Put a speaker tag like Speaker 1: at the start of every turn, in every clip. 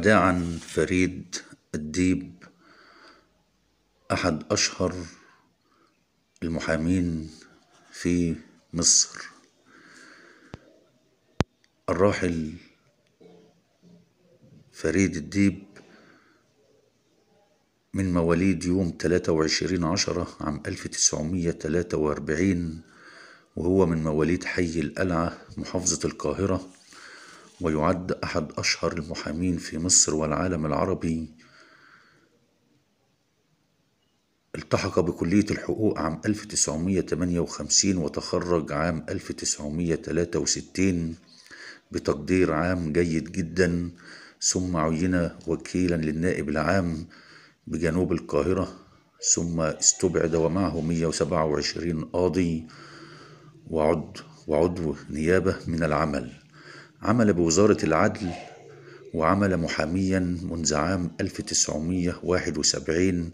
Speaker 1: وداعا عن فريد الديب أحد أشهر المحامين في مصر الراحل فريد الديب من مواليد يوم 23 عشرة عام 1943 وهو من مواليد حي القلعة محافظة القاهرة ويعد أحد أشهر المحامين في مصر والعالم العربي التحق بكلية الحقوق عام 1958 وتخرج عام 1963 بتقدير عام جيد جدا ثم عين وكيلا للنائب العام بجنوب القاهرة ثم استبعد ومعه 127 قاضي وعضو وعضو نيابة من العمل عمل بوزارة العدل وعمل محاميا منذ عام 1971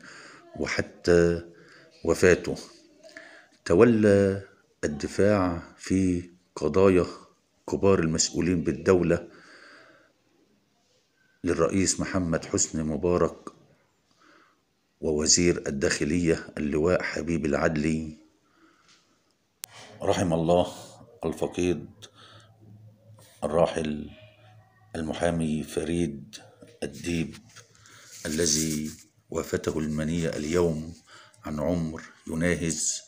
Speaker 1: وحتى وفاته تولى الدفاع في قضايا كبار المسؤولين بالدولة للرئيس محمد حسني مبارك ووزير الداخلية اللواء حبيب العدلي رحم الله الفقيد الراحل المحامي فريد الديب الذي وافته المنية اليوم عن عمر يناهز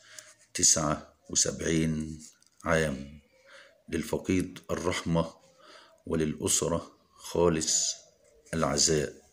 Speaker 1: تسعة وسبعين عام للفقيد الرحمة وللأسرة خالص العزاء